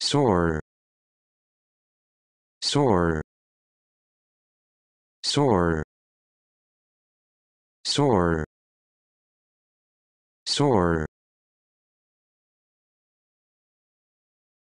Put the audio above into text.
Sore. Sore. Sore. Sore. Sore.